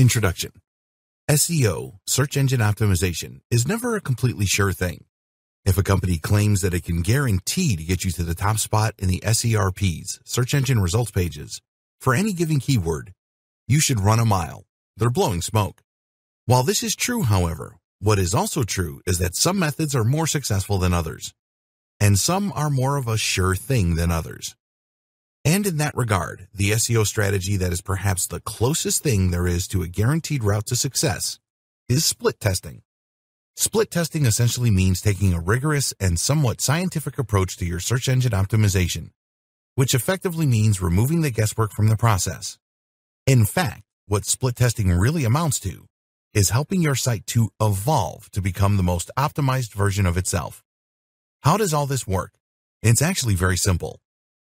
Introduction SEO, search engine optimization, is never a completely sure thing. If a company claims that it can guarantee to get you to the top spot in the SERPs, search engine results pages, for any given keyword, you should run a mile. They're blowing smoke. While this is true, however, what is also true is that some methods are more successful than others, and some are more of a sure thing than others. And in that regard, the SEO strategy that is perhaps the closest thing there is to a guaranteed route to success is split testing. Split testing essentially means taking a rigorous and somewhat scientific approach to your search engine optimization, which effectively means removing the guesswork from the process. In fact, what split testing really amounts to is helping your site to evolve to become the most optimized version of itself. How does all this work? It's actually very simple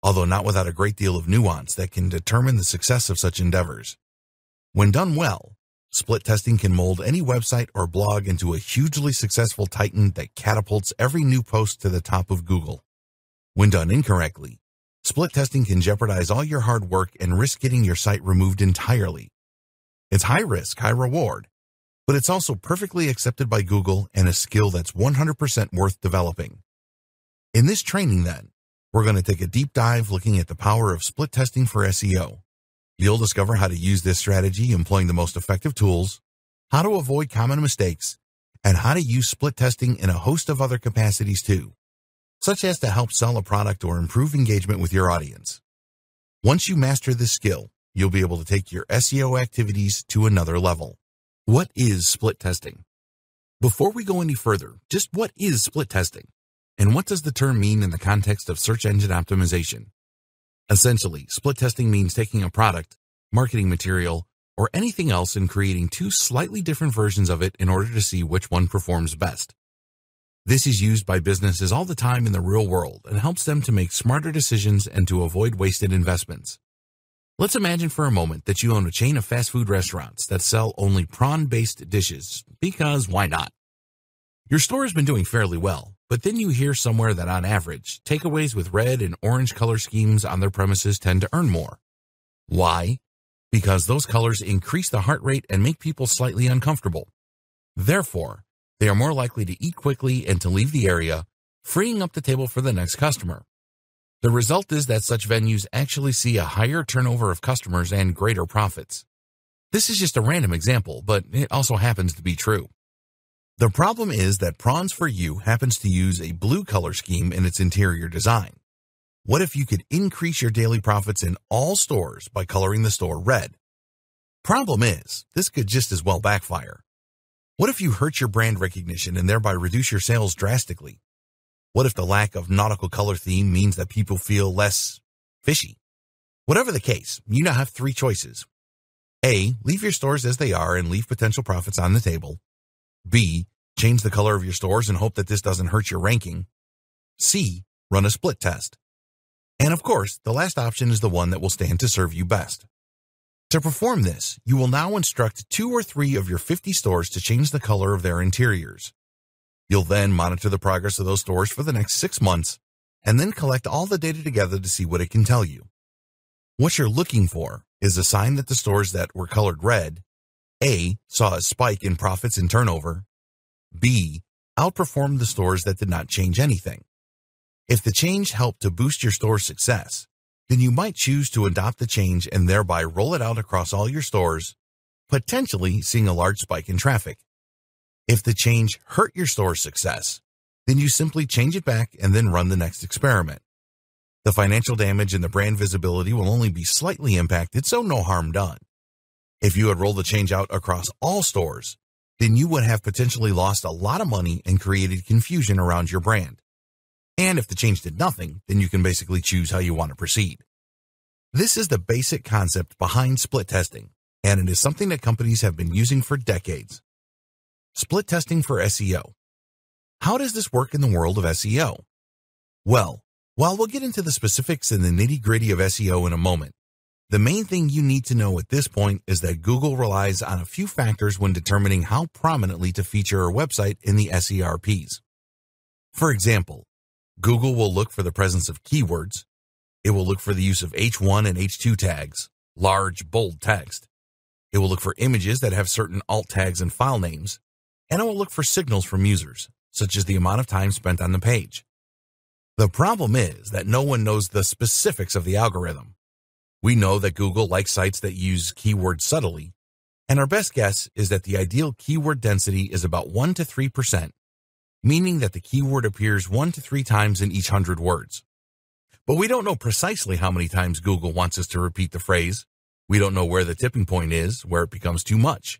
although not without a great deal of nuance that can determine the success of such endeavors. When done well, split testing can mold any website or blog into a hugely successful titan that catapults every new post to the top of Google. When done incorrectly, split testing can jeopardize all your hard work and risk getting your site removed entirely. It's high risk, high reward, but it's also perfectly accepted by Google and a skill that's 100% worth developing. In this training, then, we're going to take a deep dive looking at the power of split testing for SEO. You'll discover how to use this strategy employing the most effective tools, how to avoid common mistakes, and how to use split testing in a host of other capacities too, such as to help sell a product or improve engagement with your audience. Once you master this skill, you'll be able to take your SEO activities to another level. What is split testing? Before we go any further, just what is split testing? And what does the term mean in the context of search engine optimization? Essentially, split testing means taking a product, marketing material, or anything else and creating two slightly different versions of it in order to see which one performs best. This is used by businesses all the time in the real world and helps them to make smarter decisions and to avoid wasted investments. Let's imagine for a moment that you own a chain of fast food restaurants that sell only prawn-based dishes, because why not? Your store has been doing fairly well, but then you hear somewhere that on average, takeaways with red and orange color schemes on their premises tend to earn more. Why? Because those colors increase the heart rate and make people slightly uncomfortable. Therefore, they are more likely to eat quickly and to leave the area, freeing up the table for the next customer. The result is that such venues actually see a higher turnover of customers and greater profits. This is just a random example, but it also happens to be true. The problem is that Prawns for You happens to use a blue color scheme in its interior design. What if you could increase your daily profits in all stores by coloring the store red? Problem is, this could just as well backfire. What if you hurt your brand recognition and thereby reduce your sales drastically? What if the lack of nautical color theme means that people feel less fishy? Whatever the case, you now have three choices. A. Leave your stores as they are and leave potential profits on the table. B. Change the color of your stores and hope that this doesn't hurt your ranking. C. Run a split test. And of course, the last option is the one that will stand to serve you best. To perform this, you will now instruct two or three of your 50 stores to change the color of their interiors. You'll then monitor the progress of those stores for the next six months and then collect all the data together to see what it can tell you. What you're looking for is a sign that the stores that were colored red, A, saw a spike in profits and turnover, B. Outperform the stores that did not change anything. If the change helped to boost your store's success, then you might choose to adopt the change and thereby roll it out across all your stores, potentially seeing a large spike in traffic. If the change hurt your store's success, then you simply change it back and then run the next experiment. The financial damage and the brand visibility will only be slightly impacted, so no harm done. If you had rolled the change out across all stores, then you would have potentially lost a lot of money and created confusion around your brand. And if the change did nothing, then you can basically choose how you want to proceed. This is the basic concept behind split testing, and it is something that companies have been using for decades. Split testing for SEO. How does this work in the world of SEO? Well, while we'll get into the specifics and the nitty gritty of SEO in a moment, the main thing you need to know at this point is that Google relies on a few factors when determining how prominently to feature a website in the SERPs. For example, Google will look for the presence of keywords. It will look for the use of H1 and H2 tags, large, bold text. It will look for images that have certain alt tags and file names. And it will look for signals from users, such as the amount of time spent on the page. The problem is that no one knows the specifics of the algorithm. We know that Google likes sites that use keywords subtly, and our best guess is that the ideal keyword density is about 1 to 3%, meaning that the keyword appears 1 to 3 times in each 100 words. But we don't know precisely how many times Google wants us to repeat the phrase. We don't know where the tipping point is, where it becomes too much.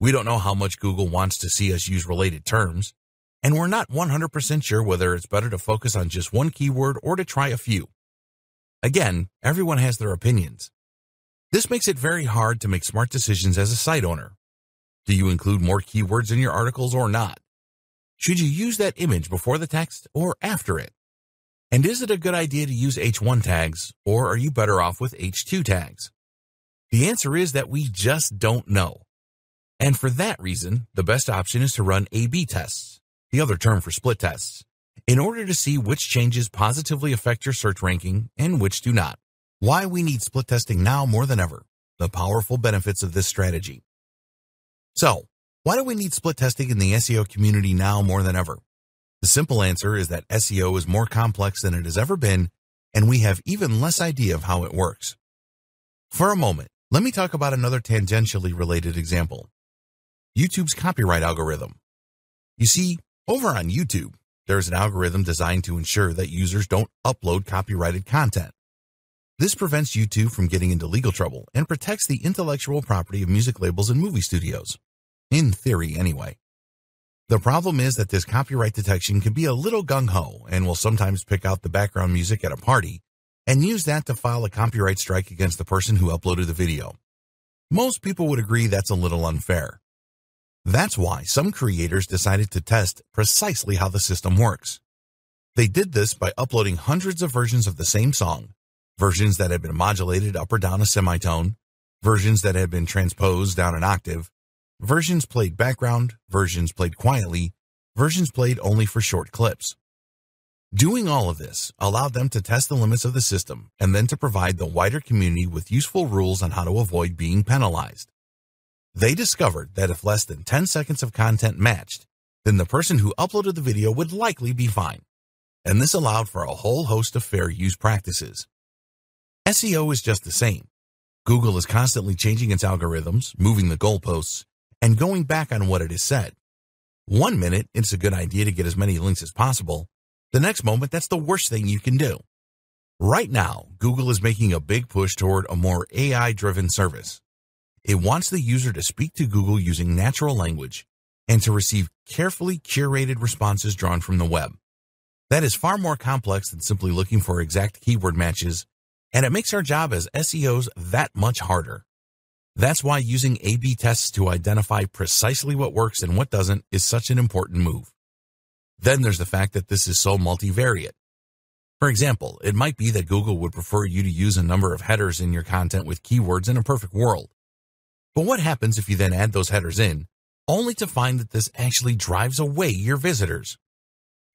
We don't know how much Google wants to see us use related terms, and we're not 100% sure whether it's better to focus on just one keyword or to try a few. Again, everyone has their opinions. This makes it very hard to make smart decisions as a site owner. Do you include more keywords in your articles or not? Should you use that image before the text or after it? And is it a good idea to use H1 tags, or are you better off with H2 tags? The answer is that we just don't know. And for that reason, the best option is to run A-B tests, the other term for split tests in order to see which changes positively affect your search ranking and which do not. Why we need split testing now more than ever, the powerful benefits of this strategy. So, why do we need split testing in the SEO community now more than ever? The simple answer is that SEO is more complex than it has ever been, and we have even less idea of how it works. For a moment, let me talk about another tangentially related example. YouTube's copyright algorithm. You see, over on YouTube, there is an algorithm designed to ensure that users don't upload copyrighted content. This prevents YouTube from getting into legal trouble and protects the intellectual property of music labels and movie studios. In theory, anyway. The problem is that this copyright detection can be a little gung-ho and will sometimes pick out the background music at a party and use that to file a copyright strike against the person who uploaded the video. Most people would agree that's a little unfair. That's why some creators decided to test precisely how the system works. They did this by uploading hundreds of versions of the same song, versions that had been modulated up or down a semitone, versions that had been transposed down an octave, versions played background, versions played quietly, versions played only for short clips. Doing all of this allowed them to test the limits of the system and then to provide the wider community with useful rules on how to avoid being penalized. They discovered that if less than 10 seconds of content matched, then the person who uploaded the video would likely be fine, And this allowed for a whole host of fair use practices. SEO is just the same. Google is constantly changing its algorithms, moving the goalposts, and going back on what it has said. One minute, it's a good idea to get as many links as possible. The next moment, that's the worst thing you can do. Right now, Google is making a big push toward a more AI-driven service. It wants the user to speak to Google using natural language and to receive carefully curated responses drawn from the web. That is far more complex than simply looking for exact keyword matches, and it makes our job as SEOs that much harder. That's why using A-B tests to identify precisely what works and what doesn't is such an important move. Then there's the fact that this is so multivariate. For example, it might be that Google would prefer you to use a number of headers in your content with keywords in a perfect world, but what happens if you then add those headers in, only to find that this actually drives away your visitors?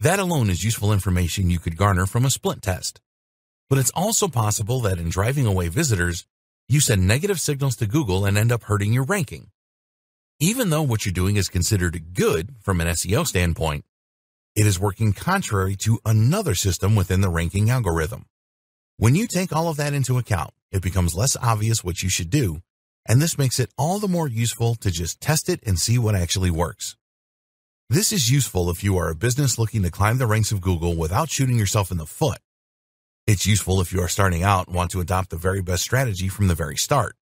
That alone is useful information you could garner from a split test. But it's also possible that in driving away visitors, you send negative signals to Google and end up hurting your ranking. Even though what you're doing is considered good from an SEO standpoint, it is working contrary to another system within the ranking algorithm. When you take all of that into account, it becomes less obvious what you should do and this makes it all the more useful to just test it and see what actually works. This is useful if you are a business looking to climb the ranks of Google without shooting yourself in the foot. It's useful if you are starting out and want to adopt the very best strategy from the very start.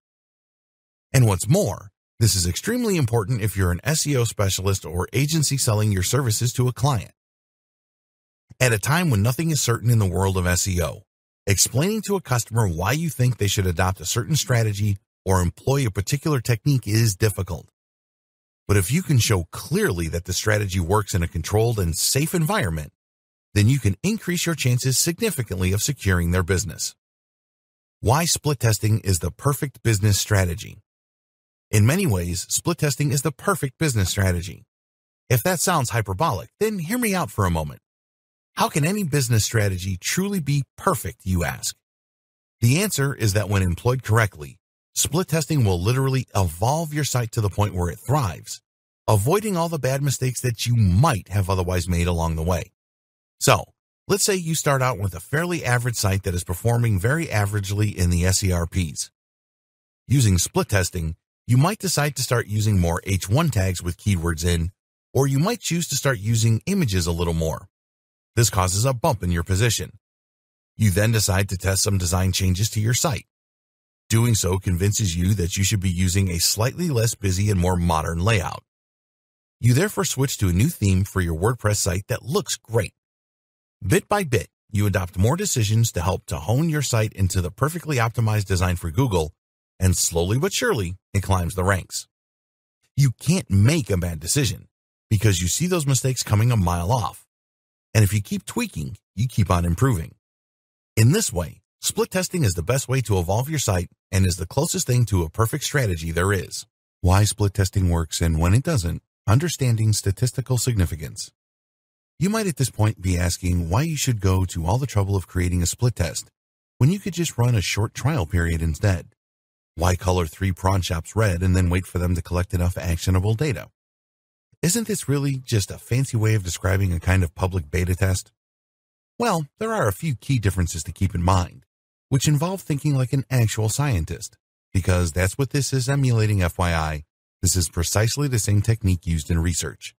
And what's more, this is extremely important if you're an SEO specialist or agency selling your services to a client. At a time when nothing is certain in the world of SEO, explaining to a customer why you think they should adopt a certain strategy or employ a particular technique is difficult. But if you can show clearly that the strategy works in a controlled and safe environment, then you can increase your chances significantly of securing their business. Why split testing is the perfect business strategy. In many ways, split testing is the perfect business strategy. If that sounds hyperbolic, then hear me out for a moment. How can any business strategy truly be perfect, you ask? The answer is that when employed correctly, Split testing will literally evolve your site to the point where it thrives, avoiding all the bad mistakes that you might have otherwise made along the way. So, let's say you start out with a fairly average site that is performing very averagely in the SERPs. Using split testing, you might decide to start using more H1 tags with keywords in, or you might choose to start using images a little more. This causes a bump in your position. You then decide to test some design changes to your site. Doing so convinces you that you should be using a slightly less busy and more modern layout. You therefore switch to a new theme for your WordPress site that looks great. Bit by bit, you adopt more decisions to help to hone your site into the perfectly optimized design for Google, and slowly but surely, it climbs the ranks. You can't make a bad decision because you see those mistakes coming a mile off. And if you keep tweaking, you keep on improving. In this way, Split testing is the best way to evolve your site and is the closest thing to a perfect strategy there is. Why split testing works and when it doesn't, understanding statistical significance. You might at this point be asking why you should go to all the trouble of creating a split test when you could just run a short trial period instead. Why color three prawn shops red and then wait for them to collect enough actionable data? Isn't this really just a fancy way of describing a kind of public beta test? Well, there are a few key differences to keep in mind which involved thinking like an actual scientist, because that's what this is emulating FYI. This is precisely the same technique used in research.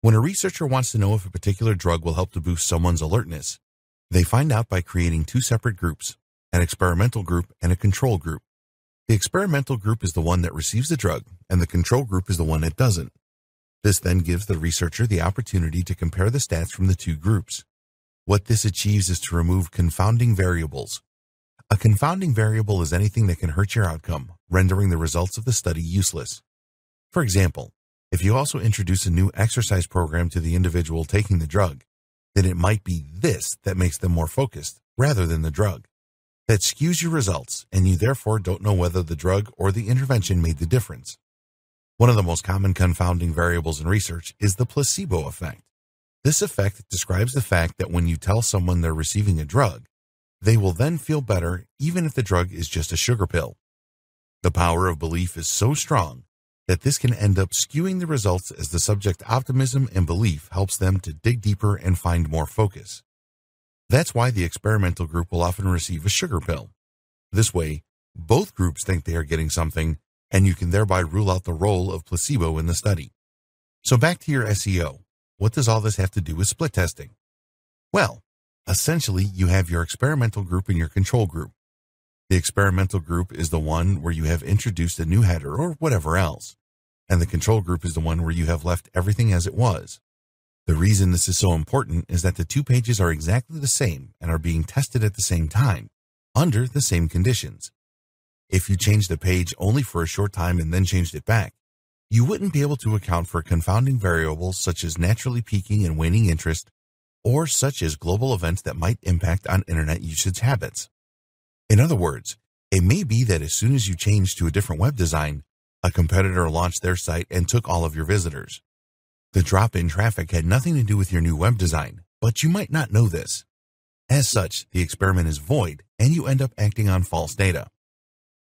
When a researcher wants to know if a particular drug will help to boost someone's alertness, they find out by creating two separate groups, an experimental group and a control group. The experimental group is the one that receives the drug, and the control group is the one that doesn't. This then gives the researcher the opportunity to compare the stats from the two groups. What this achieves is to remove confounding variables, a confounding variable is anything that can hurt your outcome, rendering the results of the study useless. For example, if you also introduce a new exercise program to the individual taking the drug, then it might be this that makes them more focused rather than the drug. That skews your results, and you therefore don't know whether the drug or the intervention made the difference. One of the most common confounding variables in research is the placebo effect. This effect describes the fact that when you tell someone they're receiving a drug, they will then feel better even if the drug is just a sugar pill. The power of belief is so strong that this can end up skewing the results as the subject's optimism and belief helps them to dig deeper and find more focus. That's why the experimental group will often receive a sugar pill. This way, both groups think they are getting something, and you can thereby rule out the role of placebo in the study. So back to your SEO. What does all this have to do with split testing? Well, Essentially, you have your experimental group and your control group. The experimental group is the one where you have introduced a new header or whatever else, and the control group is the one where you have left everything as it was. The reason this is so important is that the two pages are exactly the same and are being tested at the same time, under the same conditions. If you changed the page only for a short time and then changed it back, you wouldn't be able to account for confounding variables such as naturally peaking and waning interest or such as global events that might impact on internet usage habits. In other words, it may be that as soon as you change to a different web design, a competitor launched their site and took all of your visitors. The drop in traffic had nothing to do with your new web design, but you might not know this. As such, the experiment is void and you end up acting on false data.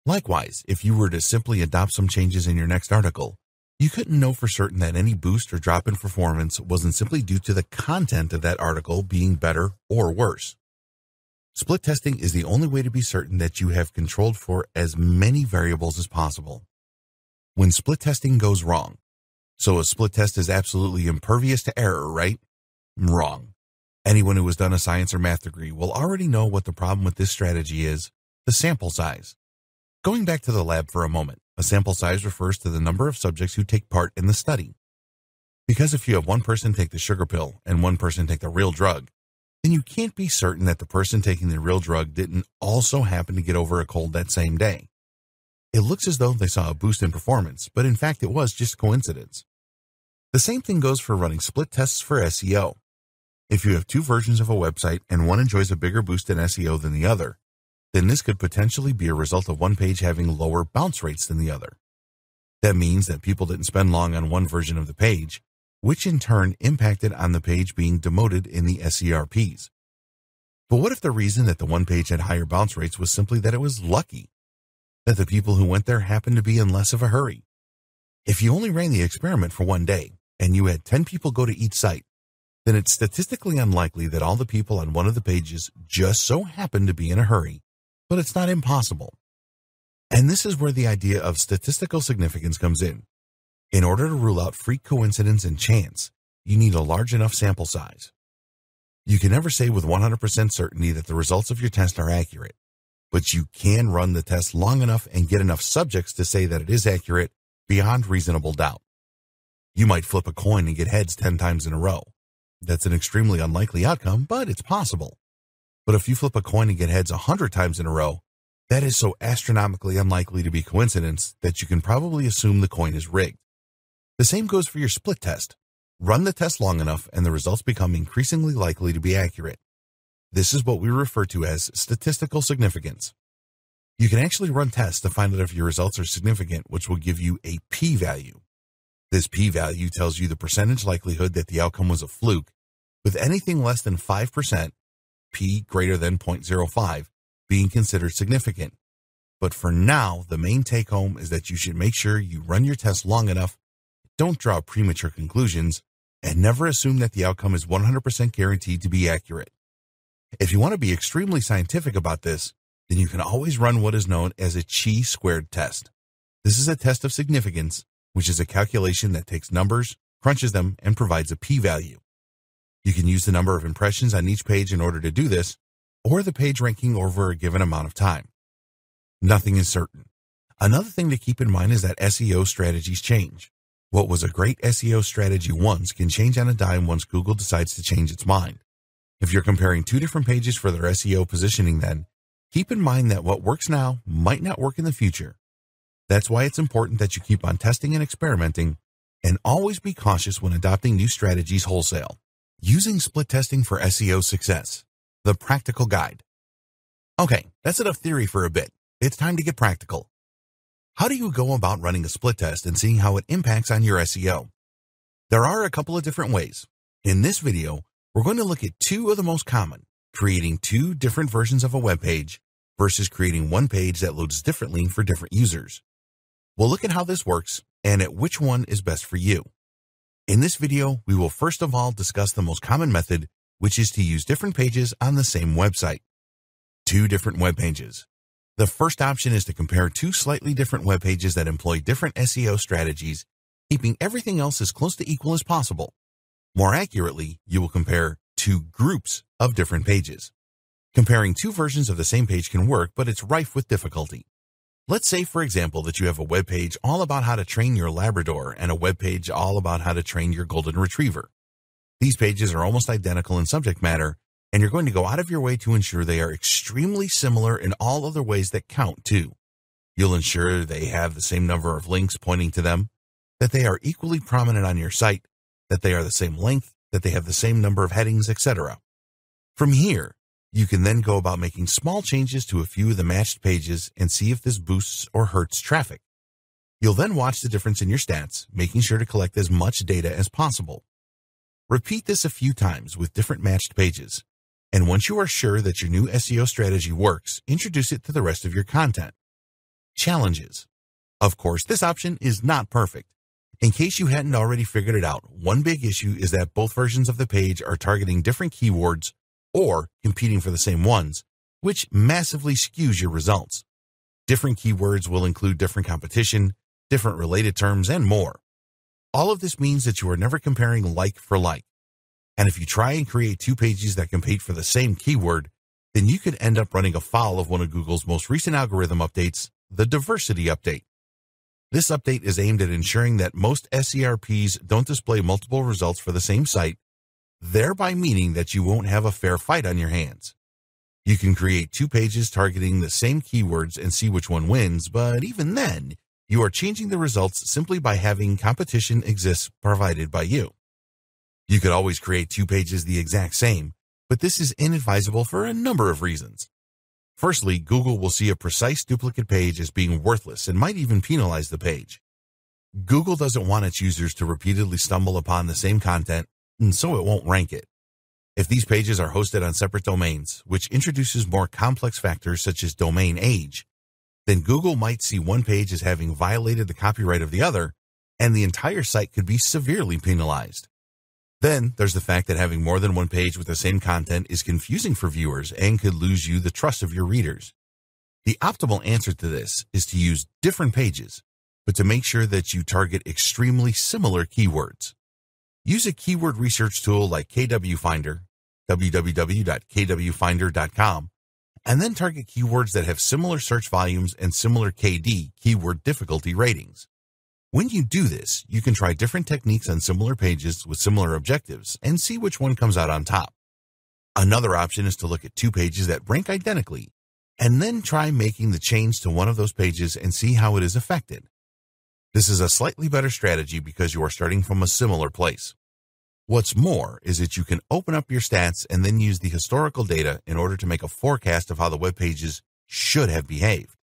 Likewise, if you were to simply adopt some changes in your next article, you couldn't know for certain that any boost or drop in performance wasn't simply due to the content of that article being better or worse. Split testing is the only way to be certain that you have controlled for as many variables as possible. When split testing goes wrong, so a split test is absolutely impervious to error, right? Wrong. Anyone who has done a science or math degree will already know what the problem with this strategy is, the sample size. Going back to the lab for a moment, a sample size refers to the number of subjects who take part in the study. Because if you have one person take the sugar pill and one person take the real drug, then you can't be certain that the person taking the real drug didn't also happen to get over a cold that same day. It looks as though they saw a boost in performance, but in fact it was just coincidence. The same thing goes for running split tests for SEO. If you have two versions of a website and one enjoys a bigger boost in SEO than the other, then this could potentially be a result of one page having lower bounce rates than the other. That means that people didn't spend long on one version of the page, which in turn impacted on the page being demoted in the SERPs. But what if the reason that the one page had higher bounce rates was simply that it was lucky, that the people who went there happened to be in less of a hurry? If you only ran the experiment for one day and you had 10 people go to each site, then it's statistically unlikely that all the people on one of the pages just so happened to be in a hurry but it's not impossible. And this is where the idea of statistical significance comes in. In order to rule out freak coincidence and chance, you need a large enough sample size. You can never say with 100% certainty that the results of your test are accurate, but you can run the test long enough and get enough subjects to say that it is accurate beyond reasonable doubt. You might flip a coin and get heads 10 times in a row. That's an extremely unlikely outcome, but it's possible. But if you flip a coin and get heads 100 times in a row, that is so astronomically unlikely to be coincidence that you can probably assume the coin is rigged. The same goes for your split test. Run the test long enough and the results become increasingly likely to be accurate. This is what we refer to as statistical significance. You can actually run tests to find out if your results are significant, which will give you a p-value. This p-value tells you the percentage likelihood that the outcome was a fluke, with anything less than 5% p greater than 0.05 being considered significant. But for now, the main take home is that you should make sure you run your test long enough, don't draw premature conclusions, and never assume that the outcome is 100% guaranteed to be accurate. If you want to be extremely scientific about this, then you can always run what is known as a chi squared test. This is a test of significance, which is a calculation that takes numbers, crunches them, and provides a p-value. You can use the number of impressions on each page in order to do this, or the page ranking over a given amount of time. Nothing is certain. Another thing to keep in mind is that SEO strategies change. What was a great SEO strategy once can change on a dime once Google decides to change its mind. If you're comparing two different pages for their SEO positioning then, keep in mind that what works now might not work in the future. That's why it's important that you keep on testing and experimenting and always be cautious when adopting new strategies wholesale. Using Split Testing for SEO Success, The Practical Guide. Okay, that's enough theory for a bit. It's time to get practical. How do you go about running a split test and seeing how it impacts on your SEO? There are a couple of different ways. In this video, we're going to look at two of the most common, creating two different versions of a web page versus creating one page that loads differently for different users. We'll look at how this works and at which one is best for you. In this video, we will first of all discuss the most common method, which is to use different pages on the same website. Two different web pages. The first option is to compare two slightly different web pages that employ different SEO strategies, keeping everything else as close to equal as possible. More accurately, you will compare two groups of different pages. Comparing two versions of the same page can work, but it's rife with difficulty. Let's say, for example, that you have a web page all about how to train your Labrador and a web page all about how to train your Golden Retriever. These pages are almost identical in subject matter, and you're going to go out of your way to ensure they are extremely similar in all other ways that count, too. You'll ensure they have the same number of links pointing to them, that they are equally prominent on your site, that they are the same length, that they have the same number of headings, etc. From here, you can then go about making small changes to a few of the matched pages and see if this boosts or hurts traffic. You'll then watch the difference in your stats, making sure to collect as much data as possible. Repeat this a few times with different matched pages, and once you are sure that your new SEO strategy works, introduce it to the rest of your content. Challenges. Of course, this option is not perfect. In case you hadn't already figured it out, one big issue is that both versions of the page are targeting different keywords or competing for the same ones, which massively skews your results. Different keywords will include different competition, different related terms, and more. All of this means that you are never comparing like for like. And if you try and create two pages that compete for the same keyword, then you could end up running afoul of one of Google's most recent algorithm updates, the diversity update. This update is aimed at ensuring that most SERPs don't display multiple results for the same site thereby meaning that you won't have a fair fight on your hands. You can create two pages targeting the same keywords and see which one wins, but even then, you are changing the results simply by having competition exists provided by you. You could always create two pages the exact same, but this is inadvisable for a number of reasons. Firstly, Google will see a precise duplicate page as being worthless and might even penalize the page. Google doesn't want its users to repeatedly stumble upon the same content and so it won't rank it. If these pages are hosted on separate domains, which introduces more complex factors such as domain age, then Google might see one page as having violated the copyright of the other, and the entire site could be severely penalized. Then there's the fact that having more than one page with the same content is confusing for viewers and could lose you the trust of your readers. The optimal answer to this is to use different pages, but to make sure that you target extremely similar keywords. Use a keyword research tool like KW Finder, www.kwfinder.com, and then target keywords that have similar search volumes and similar KD keyword difficulty ratings. When you do this, you can try different techniques on similar pages with similar objectives and see which one comes out on top. Another option is to look at two pages that rank identically and then try making the change to one of those pages and see how it is affected. This is a slightly better strategy because you are starting from a similar place. What's more is that you can open up your stats and then use the historical data in order to make a forecast of how the web pages should have behaved.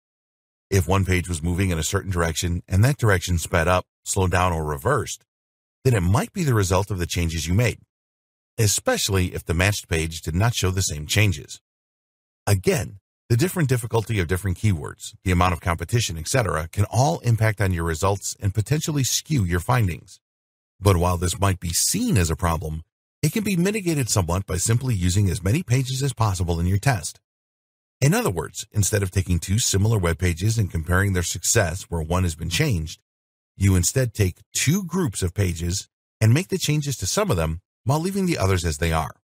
If one page was moving in a certain direction and that direction sped up, slowed down, or reversed, then it might be the result of the changes you made, especially if the matched page did not show the same changes. Again, the different difficulty of different keywords, the amount of competition, etc., can all impact on your results and potentially skew your findings. But while this might be seen as a problem, it can be mitigated somewhat by simply using as many pages as possible in your test. In other words, instead of taking two similar web pages and comparing their success where one has been changed, you instead take two groups of pages and make the changes to some of them while leaving the others as they are.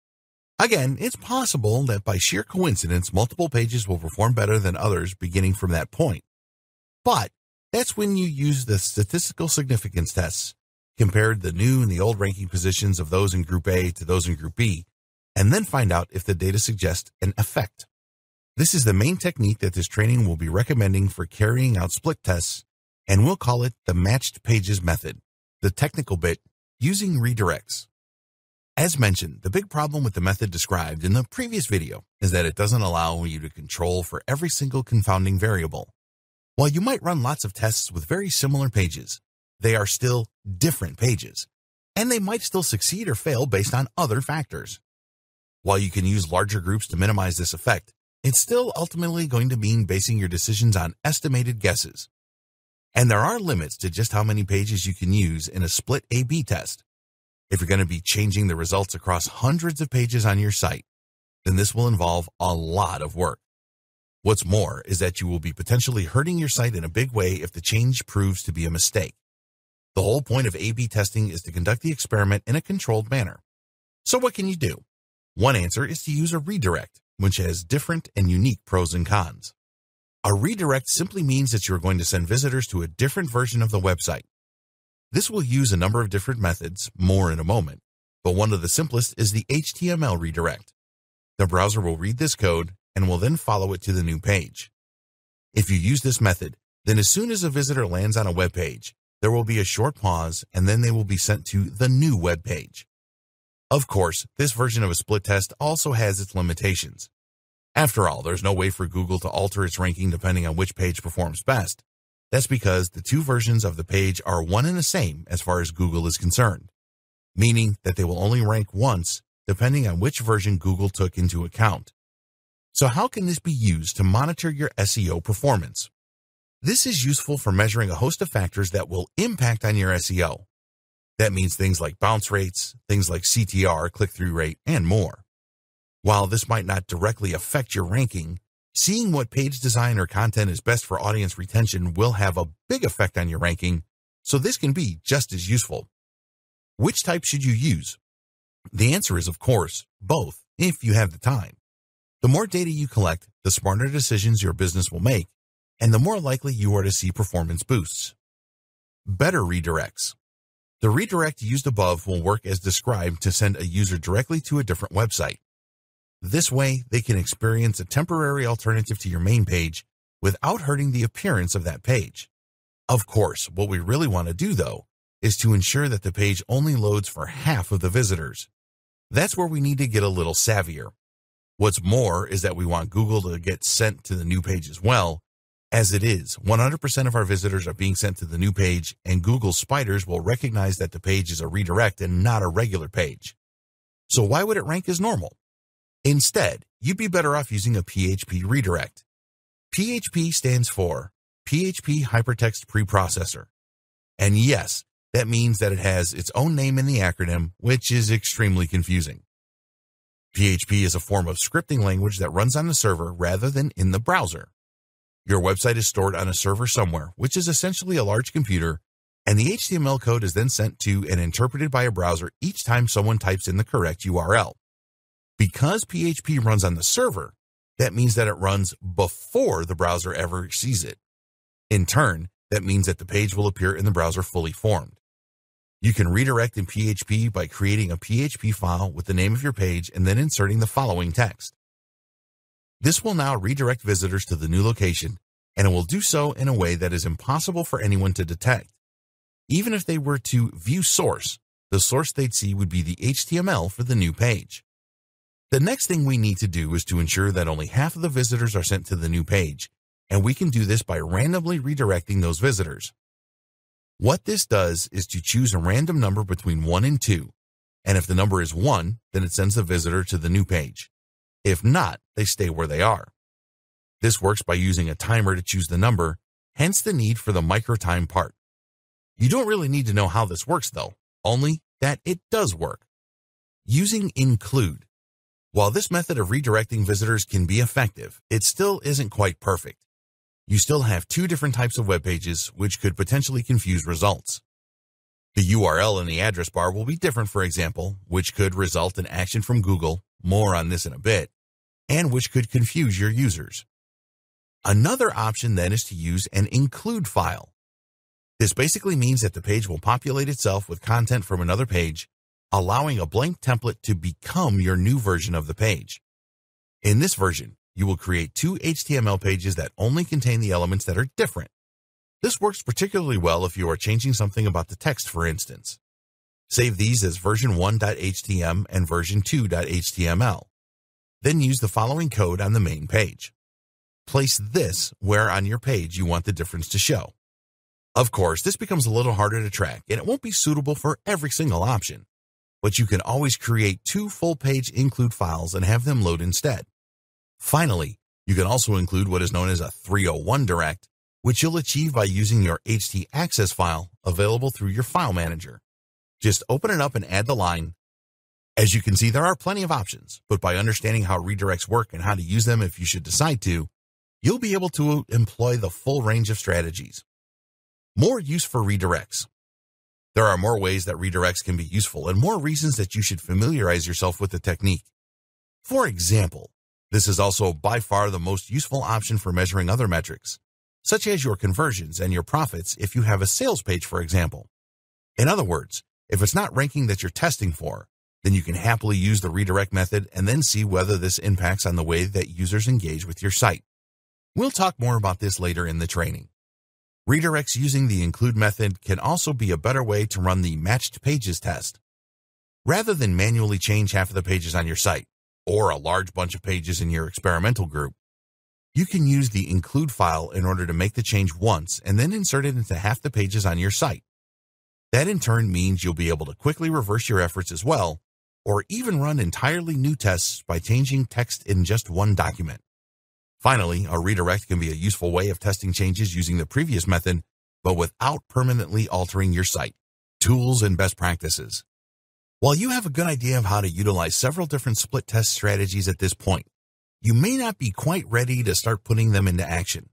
Again, it's possible that by sheer coincidence, multiple pages will perform better than others beginning from that point. But that's when you use the statistical significance tests, compared the new and the old ranking positions of those in Group A to those in Group B, and then find out if the data suggests an effect. This is the main technique that this training will be recommending for carrying out split tests, and we'll call it the matched pages method, the technical bit, using redirects. As mentioned, the big problem with the method described in the previous video is that it doesn't allow you to control for every single confounding variable. While you might run lots of tests with very similar pages, they are still different pages, and they might still succeed or fail based on other factors. While you can use larger groups to minimize this effect, it's still ultimately going to mean basing your decisions on estimated guesses. And there are limits to just how many pages you can use in a split A-B test, if you're going to be changing the results across hundreds of pages on your site, then this will involve a lot of work. What's more is that you will be potentially hurting your site in a big way if the change proves to be a mistake. The whole point of A-B testing is to conduct the experiment in a controlled manner. So what can you do? One answer is to use a redirect, which has different and unique pros and cons. A redirect simply means that you are going to send visitors to a different version of the website. This will use a number of different methods, more in a moment, but one of the simplest is the HTML redirect. The browser will read this code and will then follow it to the new page. If you use this method, then as soon as a visitor lands on a web page, there will be a short pause and then they will be sent to the new web page. Of course, this version of a split test also has its limitations. After all, there's no way for Google to alter its ranking depending on which page performs best, that's because the two versions of the page are one and the same as far as Google is concerned, meaning that they will only rank once depending on which version Google took into account. So how can this be used to monitor your SEO performance? This is useful for measuring a host of factors that will impact on your SEO. That means things like bounce rates, things like CTR, click-through rate, and more. While this might not directly affect your ranking, Seeing what page design or content is best for audience retention will have a big effect on your ranking, so this can be just as useful. Which type should you use? The answer is, of course, both, if you have the time. The more data you collect, the smarter decisions your business will make, and the more likely you are to see performance boosts. Better redirects. The redirect used above will work as described to send a user directly to a different website. This way, they can experience a temporary alternative to your main page without hurting the appearance of that page. Of course, what we really want to do, though, is to ensure that the page only loads for half of the visitors. That's where we need to get a little savvier. What's more is that we want Google to get sent to the new page as well. As it is, 100% of our visitors are being sent to the new page, and Google spiders will recognize that the page is a redirect and not a regular page. So why would it rank as normal? Instead, you'd be better off using a PHP redirect. PHP stands for PHP Hypertext Preprocessor. And yes, that means that it has its own name in the acronym, which is extremely confusing. PHP is a form of scripting language that runs on the server rather than in the browser. Your website is stored on a server somewhere, which is essentially a large computer, and the HTML code is then sent to and interpreted by a browser each time someone types in the correct URL. Because PHP runs on the server, that means that it runs before the browser ever sees it. In turn, that means that the page will appear in the browser fully formed. You can redirect in PHP by creating a PHP file with the name of your page and then inserting the following text. This will now redirect visitors to the new location, and it will do so in a way that is impossible for anyone to detect. Even if they were to view source, the source they'd see would be the HTML for the new page. The next thing we need to do is to ensure that only half of the visitors are sent to the new page, and we can do this by randomly redirecting those visitors. What this does is to choose a random number between 1 and 2, and if the number is 1, then it sends the visitor to the new page. If not, they stay where they are. This works by using a timer to choose the number, hence the need for the microtime part. You don't really need to know how this works though, only that it does work. Using include, while this method of redirecting visitors can be effective, it still isn't quite perfect. You still have two different types of web pages, which could potentially confuse results. The URL in the address bar will be different, for example, which could result in action from Google, more on this in a bit, and which could confuse your users. Another option then is to use an include file. This basically means that the page will populate itself with content from another page allowing a blank template to become your new version of the page. In this version, you will create two HTML pages that only contain the elements that are different. This works particularly well if you are changing something about the text, for instance. Save these as version1.htm and version2.html. Then use the following code on the main page. Place this where on your page you want the difference to show. Of course, this becomes a little harder to track, and it won't be suitable for every single option but you can always create two full-page include files and have them load instead. Finally, you can also include what is known as a 301 direct, which you'll achieve by using your htaccess file available through your file manager. Just open it up and add the line. As you can see, there are plenty of options, but by understanding how redirects work and how to use them if you should decide to, you'll be able to employ the full range of strategies. More use for redirects. There are more ways that redirects can be useful and more reasons that you should familiarize yourself with the technique. For example, this is also by far the most useful option for measuring other metrics, such as your conversions and your profits if you have a sales page, for example. In other words, if it's not ranking that you're testing for, then you can happily use the redirect method and then see whether this impacts on the way that users engage with your site. We'll talk more about this later in the training. Redirects using the include method can also be a better way to run the matched pages test. Rather than manually change half of the pages on your site, or a large bunch of pages in your experimental group, you can use the include file in order to make the change once and then insert it into half the pages on your site. That in turn means you'll be able to quickly reverse your efforts as well, or even run entirely new tests by changing text in just one document. Finally, a redirect can be a useful way of testing changes using the previous method, but without permanently altering your site. Tools and best practices. While you have a good idea of how to utilize several different split test strategies at this point, you may not be quite ready to start putting them into action.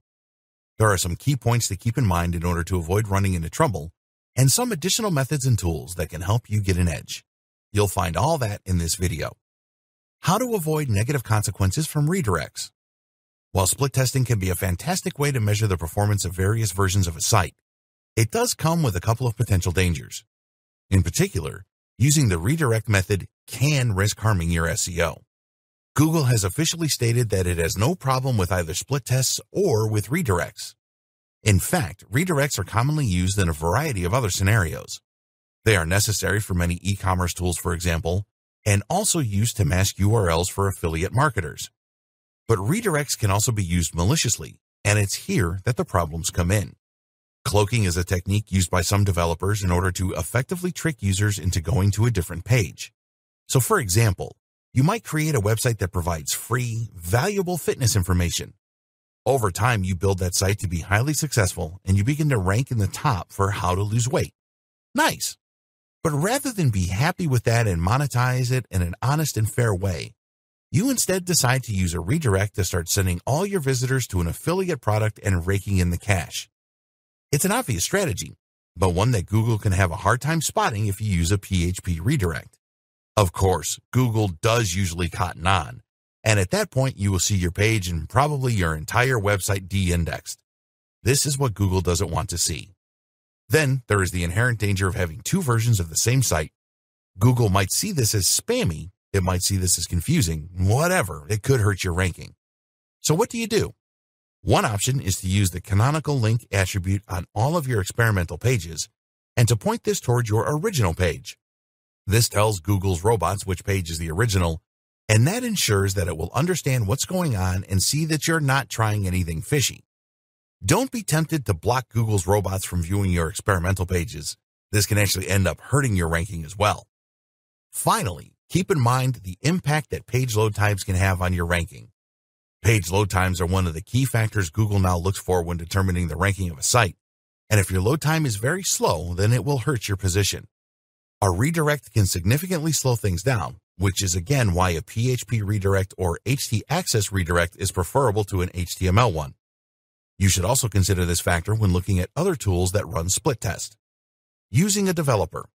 There are some key points to keep in mind in order to avoid running into trouble, and some additional methods and tools that can help you get an edge. You'll find all that in this video. How to avoid negative consequences from redirects. While split testing can be a fantastic way to measure the performance of various versions of a site, it does come with a couple of potential dangers. In particular, using the redirect method can risk harming your SEO. Google has officially stated that it has no problem with either split tests or with redirects. In fact, redirects are commonly used in a variety of other scenarios. They are necessary for many e-commerce tools, for example, and also used to mask URLs for affiliate marketers. But redirects can also be used maliciously, and it's here that the problems come in. Cloaking is a technique used by some developers in order to effectively trick users into going to a different page. So for example, you might create a website that provides free, valuable fitness information. Over time, you build that site to be highly successful and you begin to rank in the top for how to lose weight. Nice. But rather than be happy with that and monetize it in an honest and fair way, you instead decide to use a redirect to start sending all your visitors to an affiliate product and raking in the cash. It's an obvious strategy, but one that Google can have a hard time spotting if you use a PHP redirect. Of course, Google does usually cotton on, and at that point you will see your page and probably your entire website de-indexed. This is what Google doesn't want to see. Then there is the inherent danger of having two versions of the same site. Google might see this as spammy it might see this as confusing, whatever. It could hurt your ranking. So what do you do? One option is to use the canonical link attribute on all of your experimental pages and to point this towards your original page. This tells Google's robots which page is the original, and that ensures that it will understand what's going on and see that you're not trying anything fishy. Don't be tempted to block Google's robots from viewing your experimental pages. This can actually end up hurting your ranking as well. Finally, keep in mind the impact that page load times can have on your ranking. Page load times are one of the key factors Google now looks for when determining the ranking of a site. And if your load time is very slow, then it will hurt your position. A redirect can significantly slow things down, which is again why a PHP redirect or access redirect is preferable to an HTML one. You should also consider this factor when looking at other tools that run split test. Using a developer,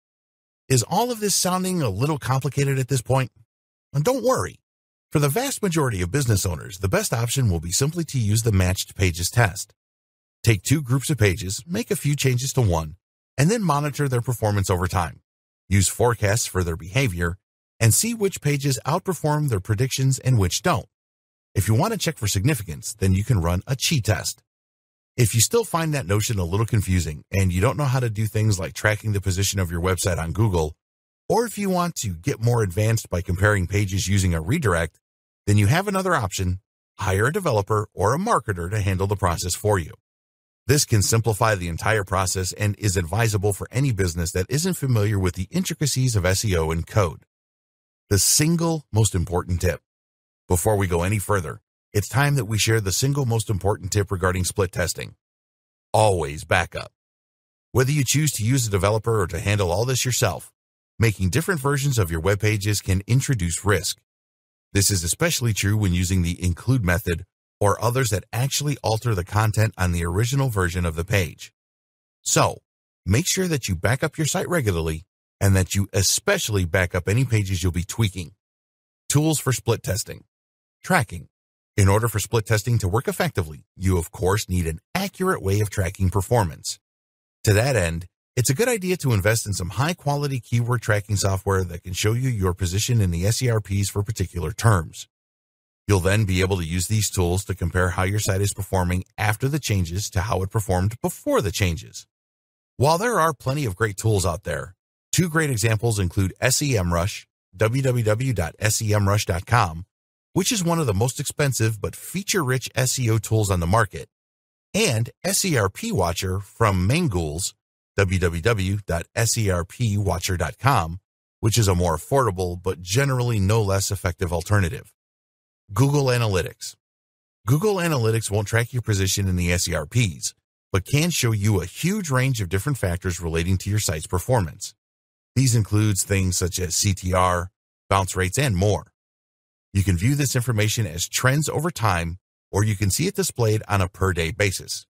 is all of this sounding a little complicated at this point? And don't worry. For the vast majority of business owners, the best option will be simply to use the matched pages test. Take two groups of pages, make a few changes to one, and then monitor their performance over time. Use forecasts for their behavior and see which pages outperform their predictions and which don't. If you want to check for significance, then you can run a chi test. If you still find that notion a little confusing and you don't know how to do things like tracking the position of your website on Google, or if you want to get more advanced by comparing pages using a redirect, then you have another option, hire a developer or a marketer to handle the process for you. This can simplify the entire process and is advisable for any business that isn't familiar with the intricacies of SEO and code. The single most important tip before we go any further it's time that we share the single most important tip regarding split testing. Always backup. Whether you choose to use a developer or to handle all this yourself, making different versions of your web pages can introduce risk. This is especially true when using the include method or others that actually alter the content on the original version of the page. So, make sure that you back up your site regularly and that you especially back up any pages you'll be tweaking. Tools for split testing. Tracking. In order for split testing to work effectively, you of course need an accurate way of tracking performance. To that end, it's a good idea to invest in some high-quality keyword tracking software that can show you your position in the SERPs for particular terms. You'll then be able to use these tools to compare how your site is performing after the changes to how it performed before the changes. While there are plenty of great tools out there, two great examples include SEMrush, www.semrush.com, which is one of the most expensive but feature-rich SEO tools on the market, and SERP Watcher from Mangools, www.serpwatcher.com, which is a more affordable but generally no less effective alternative. Google Analytics Google Analytics won't track your position in the SERPs, but can show you a huge range of different factors relating to your site's performance. These includes things such as CTR, bounce rates, and more. You can view this information as trends over time, or you can see it displayed on a per-day basis.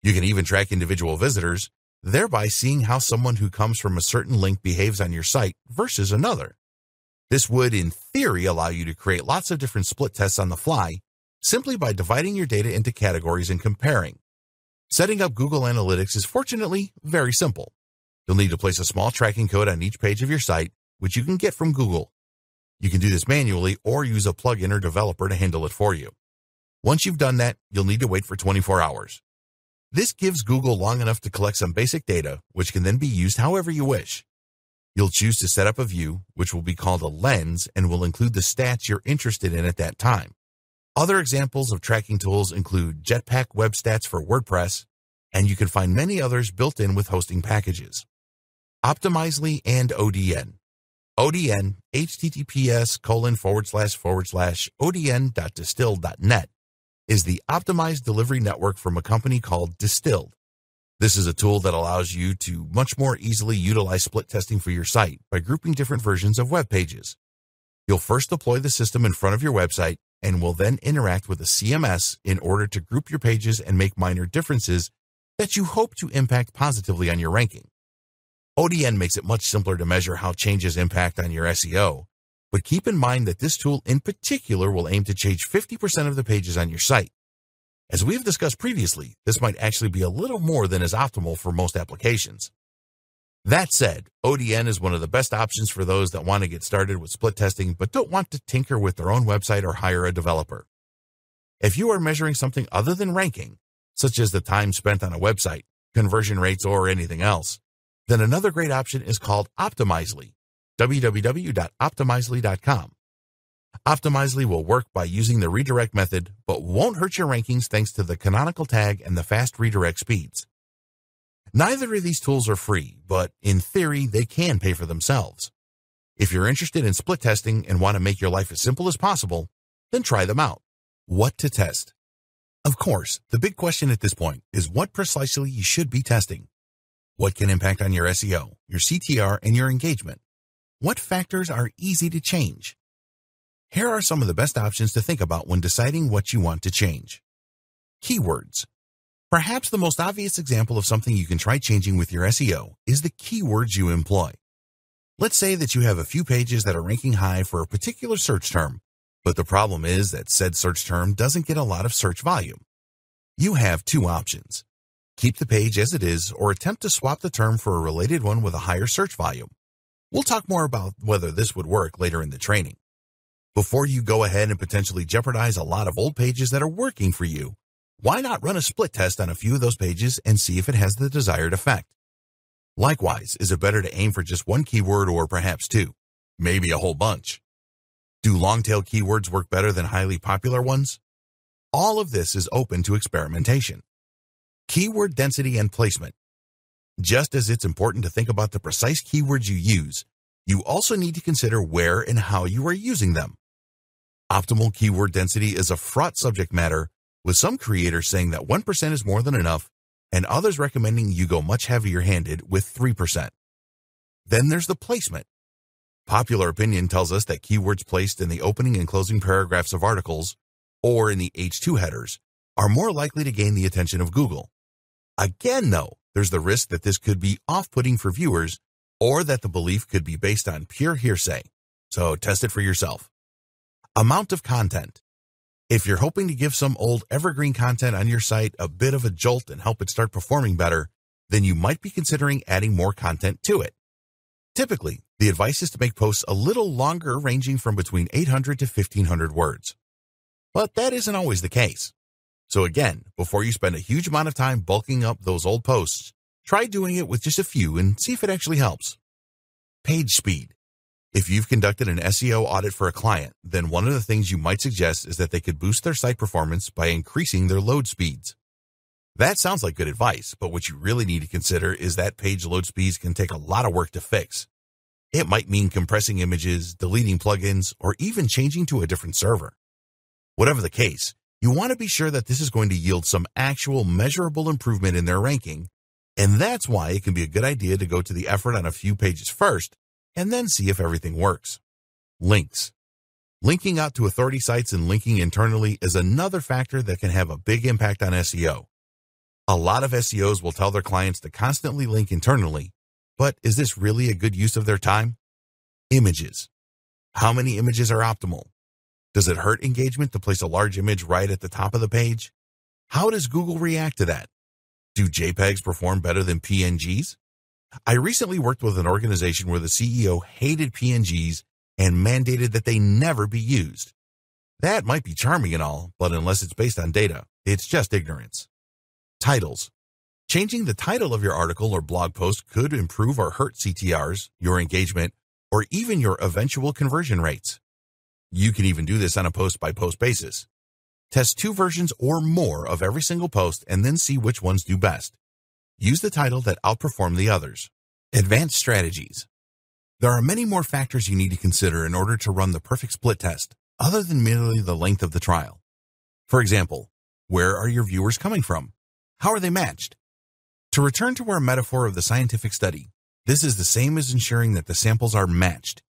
You can even track individual visitors, thereby seeing how someone who comes from a certain link behaves on your site versus another. This would, in theory, allow you to create lots of different split tests on the fly simply by dividing your data into categories and comparing. Setting up Google Analytics is fortunately very simple. You'll need to place a small tracking code on each page of your site, which you can get from Google. You can do this manually or use a plugin or developer to handle it for you. Once you've done that, you'll need to wait for 24 hours. This gives Google long enough to collect some basic data, which can then be used however you wish. You'll choose to set up a view, which will be called a lens and will include the stats you're interested in at that time. Other examples of tracking tools include Jetpack Web Stats for WordPress, and you can find many others built in with hosting packages. Optimizely and ODN. ODN, https colon forward slash forward slash odn.distill.net is the optimized delivery network from a company called Distilled. This is a tool that allows you to much more easily utilize split testing for your site by grouping different versions of web pages. You'll first deploy the system in front of your website and will then interact with a CMS in order to group your pages and make minor differences that you hope to impact positively on your ranking. ODN makes it much simpler to measure how changes impact on your SEO, but keep in mind that this tool in particular will aim to change 50% of the pages on your site. As we have discussed previously, this might actually be a little more than is optimal for most applications. That said, ODN is one of the best options for those that want to get started with split testing but don't want to tinker with their own website or hire a developer. If you are measuring something other than ranking, such as the time spent on a website, conversion rates, or anything else, then another great option is called Optimizely, www.optimizely.com. Optimizely will work by using the redirect method, but won't hurt your rankings thanks to the canonical tag and the fast redirect speeds. Neither of these tools are free, but in theory, they can pay for themselves. If you're interested in split testing and want to make your life as simple as possible, then try them out. What to test? Of course, the big question at this point is what precisely you should be testing. What can impact on your SEO, your CTR, and your engagement? What factors are easy to change? Here are some of the best options to think about when deciding what you want to change. Keywords. Perhaps the most obvious example of something you can try changing with your SEO is the keywords you employ. Let's say that you have a few pages that are ranking high for a particular search term, but the problem is that said search term doesn't get a lot of search volume. You have two options keep the page as it is, or attempt to swap the term for a related one with a higher search volume. We'll talk more about whether this would work later in the training. Before you go ahead and potentially jeopardize a lot of old pages that are working for you, why not run a split test on a few of those pages and see if it has the desired effect? Likewise, is it better to aim for just one keyword or perhaps two? Maybe a whole bunch. Do long-tail keywords work better than highly popular ones? All of this is open to experimentation keyword density and placement. Just as it's important to think about the precise keywords you use, you also need to consider where and how you are using them. Optimal keyword density is a fraught subject matter, with some creators saying that 1% is more than enough and others recommending you go much heavier-handed with 3%. Then there's the placement. Popular opinion tells us that keywords placed in the opening and closing paragraphs of articles, or in the H2 headers, are more likely to gain the attention of Google. Again, though, there's the risk that this could be off-putting for viewers or that the belief could be based on pure hearsay, so test it for yourself. Amount of content. If you're hoping to give some old evergreen content on your site a bit of a jolt and help it start performing better, then you might be considering adding more content to it. Typically, the advice is to make posts a little longer ranging from between 800 to 1500 words. But that isn't always the case. So again, before you spend a huge amount of time bulking up those old posts, try doing it with just a few and see if it actually helps. Page speed. If you've conducted an SEO audit for a client, then one of the things you might suggest is that they could boost their site performance by increasing their load speeds. That sounds like good advice, but what you really need to consider is that page load speeds can take a lot of work to fix. It might mean compressing images, deleting plugins, or even changing to a different server. Whatever the case, you want to be sure that this is going to yield some actual measurable improvement in their ranking, and that's why it can be a good idea to go to the effort on a few pages first and then see if everything works. Links. Linking out to authority sites and linking internally is another factor that can have a big impact on SEO. A lot of SEOs will tell their clients to constantly link internally, but is this really a good use of their time? Images. How many images are optimal? Does it hurt engagement to place a large image right at the top of the page? How does Google react to that? Do JPEGs perform better than PNGs? I recently worked with an organization where the CEO hated PNGs and mandated that they never be used. That might be charming and all, but unless it's based on data, it's just ignorance. Titles. Changing the title of your article or blog post could improve or hurt CTRs, your engagement, or even your eventual conversion rates. You can even do this on a post-by-post basis. Test two versions or more of every single post and then see which ones do best. Use the title that outperforms the others. Advanced Strategies There are many more factors you need to consider in order to run the perfect split test, other than merely the length of the trial. For example, where are your viewers coming from? How are they matched? To return to our metaphor of the scientific study, this is the same as ensuring that the samples are matched.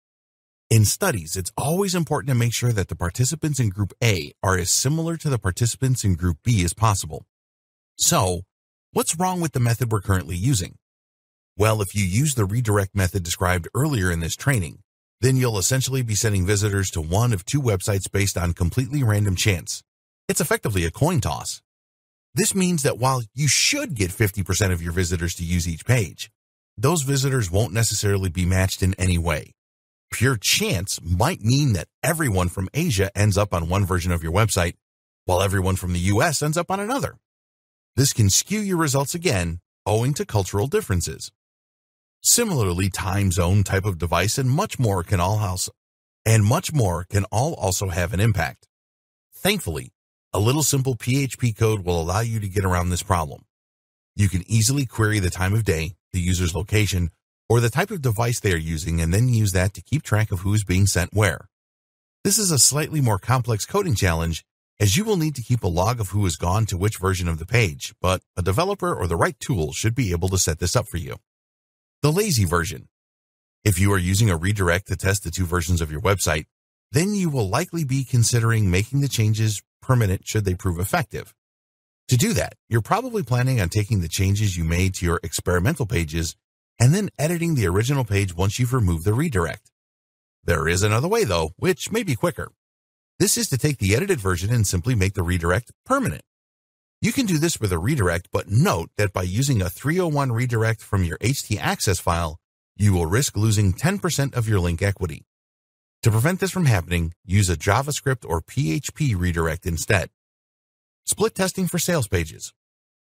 In studies, it's always important to make sure that the participants in group A are as similar to the participants in group B as possible. So, what's wrong with the method we're currently using? Well, if you use the redirect method described earlier in this training, then you'll essentially be sending visitors to one of two websites based on completely random chance. It's effectively a coin toss. This means that while you should get 50% of your visitors to use each page, those visitors won't necessarily be matched in any way. Pure chance might mean that everyone from Asia ends up on one version of your website, while everyone from the US ends up on another. This can skew your results again, owing to cultural differences. Similarly, time zone, type of device, and much more can all also, and much more can all also have an impact. Thankfully, a little simple PHP code will allow you to get around this problem. You can easily query the time of day, the user's location, or the type of device they are using and then use that to keep track of who's being sent where. This is a slightly more complex coding challenge as you will need to keep a log of who has gone to which version of the page, but a developer or the right tool should be able to set this up for you. The lazy version. If you are using a redirect to test the two versions of your website, then you will likely be considering making the changes permanent should they prove effective. To do that, you're probably planning on taking the changes you made to your experimental pages and then editing the original page once you've removed the redirect. There is another way, though, which may be quicker. This is to take the edited version and simply make the redirect permanent. You can do this with a redirect, but note that by using a 301 redirect from your htaccess file, you will risk losing 10% of your link equity. To prevent this from happening, use a JavaScript or PHP redirect instead. Split testing for sales pages.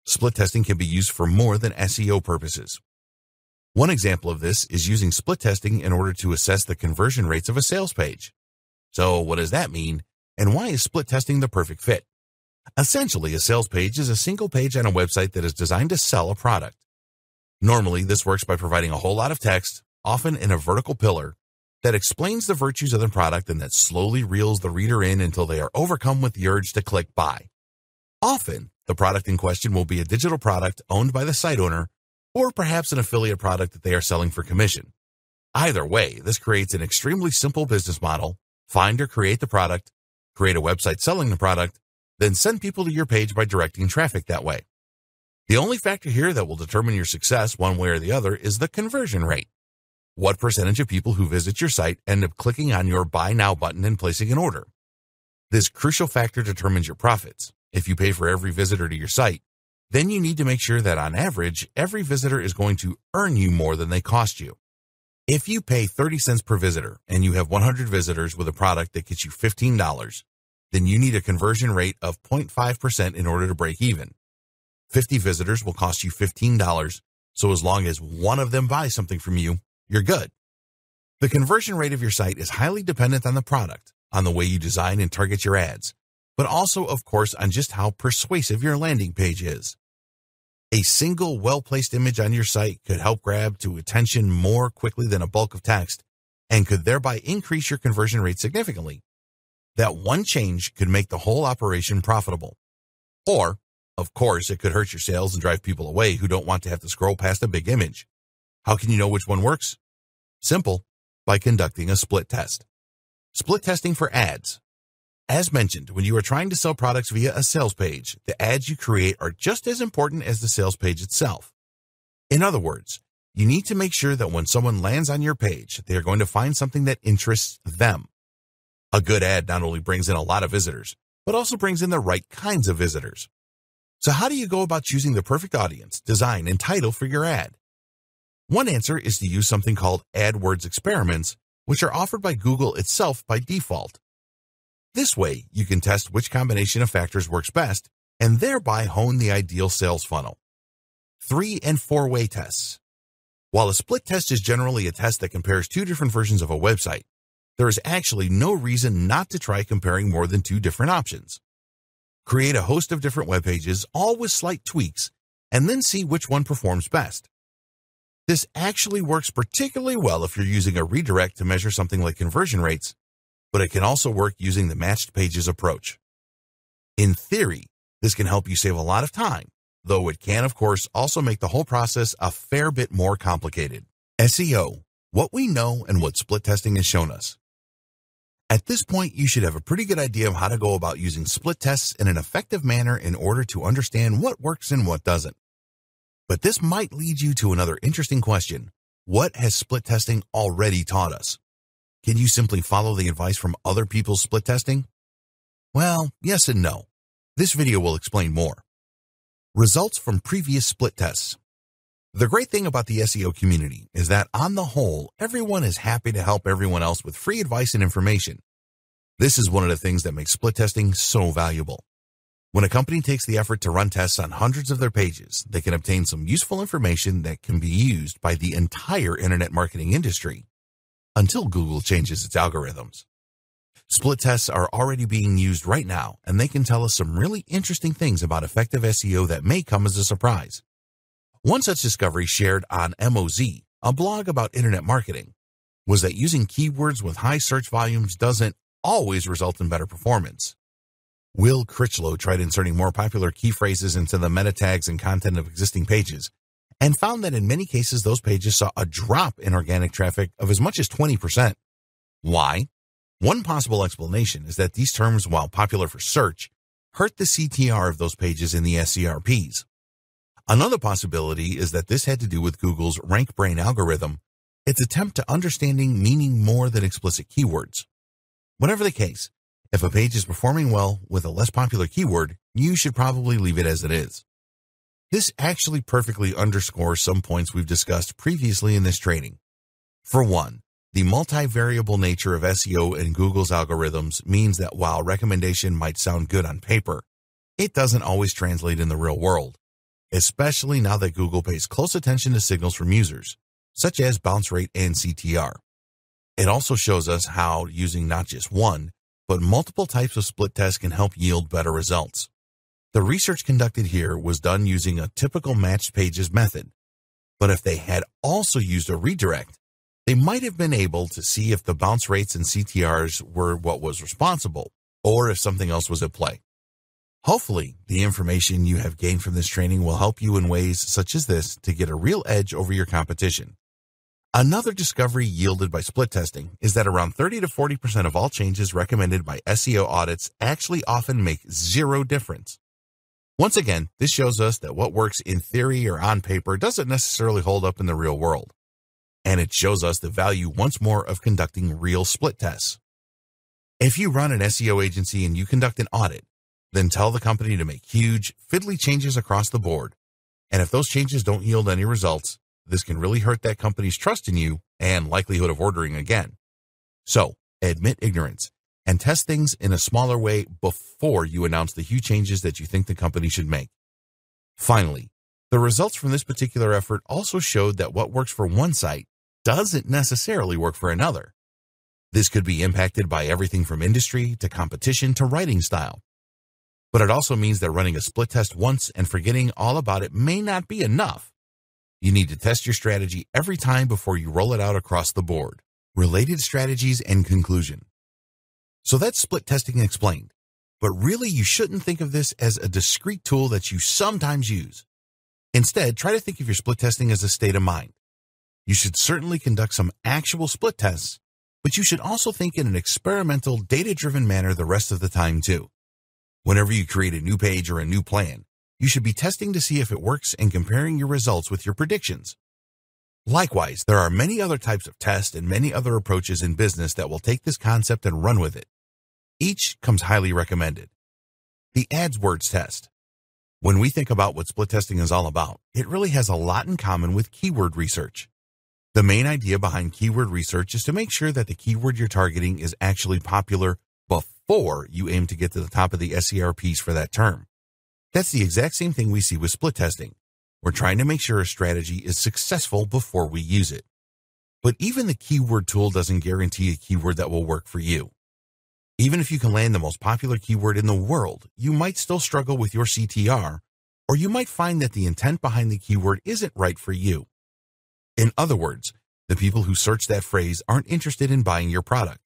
Split testing can be used for more than SEO purposes. One example of this is using split testing in order to assess the conversion rates of a sales page. So what does that mean, and why is split testing the perfect fit? Essentially, a sales page is a single page on a website that is designed to sell a product. Normally, this works by providing a whole lot of text, often in a vertical pillar, that explains the virtues of the product and that slowly reels the reader in until they are overcome with the urge to click buy. Often, the product in question will be a digital product owned by the site owner or perhaps an affiliate product that they are selling for commission. Either way, this creates an extremely simple business model. Find or create the product, create a website selling the product, then send people to your page by directing traffic that way. The only factor here that will determine your success one way or the other is the conversion rate. What percentage of people who visit your site end up clicking on your Buy Now button and placing an order? This crucial factor determines your profits. If you pay for every visitor to your site, then you need to make sure that on average, every visitor is going to earn you more than they cost you. If you pay 30 cents per visitor and you have 100 visitors with a product that gets you $15, then you need a conversion rate of 0.5% in order to break even. 50 visitors will cost you $15, so as long as one of them buys something from you, you're good. The conversion rate of your site is highly dependent on the product, on the way you design and target your ads, but also, of course, on just how persuasive your landing page is. A single well placed image on your site could help grab to attention more quickly than a bulk of text and could thereby increase your conversion rate significantly. That one change could make the whole operation profitable. Or, of course, it could hurt your sales and drive people away who don't want to have to scroll past a big image. How can you know which one works? Simple, by conducting a split test. Split testing for ads as mentioned, when you are trying to sell products via a sales page, the ads you create are just as important as the sales page itself. In other words, you need to make sure that when someone lands on your page, they are going to find something that interests them. A good ad not only brings in a lot of visitors, but also brings in the right kinds of visitors. So how do you go about choosing the perfect audience, design, and title for your ad? One answer is to use something called AdWords experiments, which are offered by Google itself by default. This way, you can test which combination of factors works best and thereby hone the ideal sales funnel. Three and four-way tests. While a split test is generally a test that compares two different versions of a website, there is actually no reason not to try comparing more than two different options. Create a host of different web pages, all with slight tweaks, and then see which one performs best. This actually works particularly well if you're using a redirect to measure something like conversion rates but it can also work using the matched pages approach. In theory, this can help you save a lot of time, though it can, of course, also make the whole process a fair bit more complicated. SEO, what we know and what split testing has shown us. At this point, you should have a pretty good idea of how to go about using split tests in an effective manner in order to understand what works and what doesn't. But this might lead you to another interesting question. What has split testing already taught us? Can you simply follow the advice from other people's split testing? Well, yes and no. This video will explain more. Results from previous split tests. The great thing about the SEO community is that on the whole, everyone is happy to help everyone else with free advice and information. This is one of the things that makes split testing so valuable. When a company takes the effort to run tests on hundreds of their pages, they can obtain some useful information that can be used by the entire internet marketing industry until Google changes its algorithms. Split tests are already being used right now, and they can tell us some really interesting things about effective SEO that may come as a surprise. One such discovery shared on MOZ, a blog about internet marketing, was that using keywords with high search volumes doesn't always result in better performance. Will Critchlow tried inserting more popular key phrases into the meta tags and content of existing pages, and found that in many cases, those pages saw a drop in organic traffic of as much as 20%. Why? One possible explanation is that these terms, while popular for search, hurt the CTR of those pages in the SCRPs. Another possibility is that this had to do with Google's RankBrain algorithm, its attempt to understanding meaning more than explicit keywords. Whatever the case, if a page is performing well with a less popular keyword, you should probably leave it as it is. This actually perfectly underscores some points we've discussed previously in this training. For one, the multivariable nature of SEO and Google's algorithms means that while recommendation might sound good on paper, it doesn't always translate in the real world, especially now that Google pays close attention to signals from users, such as bounce rate and CTR. It also shows us how using not just one, but multiple types of split tests can help yield better results. The research conducted here was done using a typical matched pages method, but if they had also used a redirect, they might have been able to see if the bounce rates and CTRs were what was responsible, or if something else was at play. Hopefully, the information you have gained from this training will help you in ways such as this to get a real edge over your competition. Another discovery yielded by split testing is that around 30 to 40% of all changes recommended by SEO audits actually often make zero difference. Once again, this shows us that what works in theory or on paper doesn't necessarily hold up in the real world. And it shows us the value once more of conducting real split tests. If you run an SEO agency and you conduct an audit, then tell the company to make huge, fiddly changes across the board. And if those changes don't yield any results, this can really hurt that company's trust in you and likelihood of ordering again. So, admit ignorance and test things in a smaller way before you announce the huge changes that you think the company should make. Finally, the results from this particular effort also showed that what works for one site doesn't necessarily work for another. This could be impacted by everything from industry to competition to writing style. But it also means that running a split test once and forgetting all about it may not be enough. You need to test your strategy every time before you roll it out across the board. Related strategies and conclusion. So that's split testing explained. But really, you shouldn't think of this as a discrete tool that you sometimes use. Instead, try to think of your split testing as a state of mind. You should certainly conduct some actual split tests, but you should also think in an experimental, data-driven manner the rest of the time too. Whenever you create a new page or a new plan, you should be testing to see if it works and comparing your results with your predictions. Likewise, there are many other types of tests and many other approaches in business that will take this concept and run with it. Each comes highly recommended. The AdWords test. When we think about what split testing is all about, it really has a lot in common with keyword research. The main idea behind keyword research is to make sure that the keyword you're targeting is actually popular before you aim to get to the top of the SERPs for that term. That's the exact same thing we see with split testing. We're trying to make sure a strategy is successful before we use it. But even the keyword tool doesn't guarantee a keyword that will work for you. Even if you can land the most popular keyword in the world, you might still struggle with your CTR, or you might find that the intent behind the keyword isn't right for you. In other words, the people who search that phrase aren't interested in buying your product.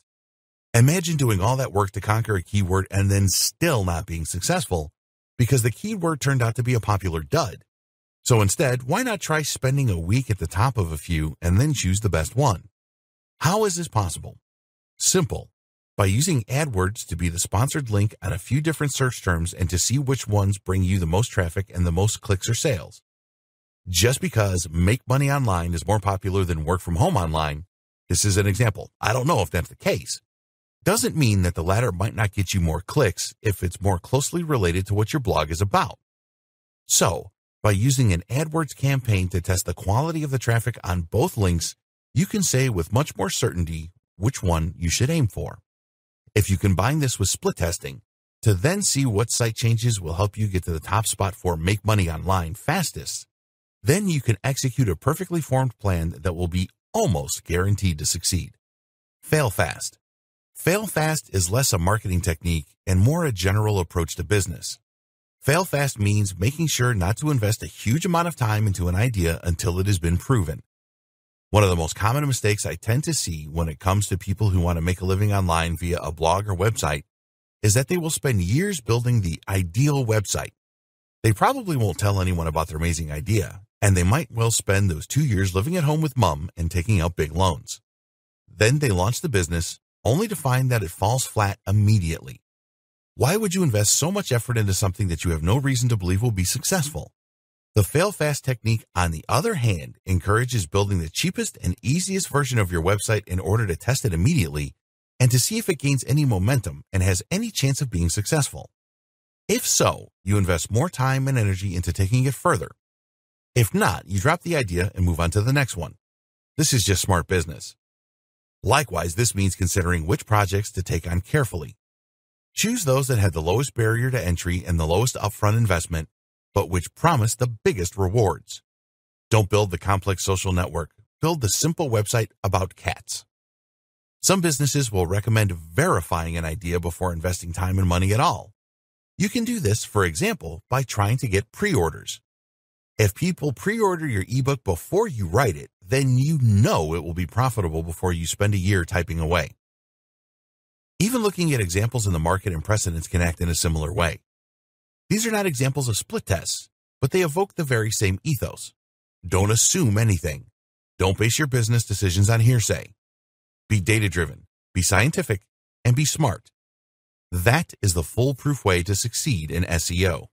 Imagine doing all that work to conquer a keyword and then still not being successful because the keyword turned out to be a popular dud. So instead, why not try spending a week at the top of a few and then choose the best one? How is this possible? Simple by using AdWords to be the sponsored link on a few different search terms and to see which ones bring you the most traffic and the most clicks or sales. Just because make money online is more popular than work from home online, this is an example. I don't know if that's the case. Doesn't mean that the latter might not get you more clicks if it's more closely related to what your blog is about. So, by using an AdWords campaign to test the quality of the traffic on both links, you can say with much more certainty which one you should aim for. If you combine this with split testing, to then see what site changes will help you get to the top spot for make money online fastest, then you can execute a perfectly formed plan that will be almost guaranteed to succeed. Fail fast. Fail fast is less a marketing technique and more a general approach to business. Fail fast means making sure not to invest a huge amount of time into an idea until it has been proven. One of the most common mistakes I tend to see when it comes to people who want to make a living online via a blog or website is that they will spend years building the ideal website. They probably won't tell anyone about their amazing idea, and they might well spend those two years living at home with mom and taking out big loans. Then they launch the business, only to find that it falls flat immediately. Why would you invest so much effort into something that you have no reason to believe will be successful? The fail fast technique, on the other hand, encourages building the cheapest and easiest version of your website in order to test it immediately and to see if it gains any momentum and has any chance of being successful. If so, you invest more time and energy into taking it further. If not, you drop the idea and move on to the next one. This is just smart business. Likewise, this means considering which projects to take on carefully. Choose those that had the lowest barrier to entry and the lowest upfront investment but which promise the biggest rewards. Don't build the complex social network. Build the simple website about cats. Some businesses will recommend verifying an idea before investing time and money at all. You can do this, for example, by trying to get pre-orders. If people pre-order your ebook before you write it, then you know it will be profitable before you spend a year typing away. Even looking at examples in the market and precedents can act in a similar way. These are not examples of split tests, but they evoke the very same ethos. Don't assume anything. Don't base your business decisions on hearsay. Be data-driven, be scientific, and be smart. That is the foolproof way to succeed in SEO.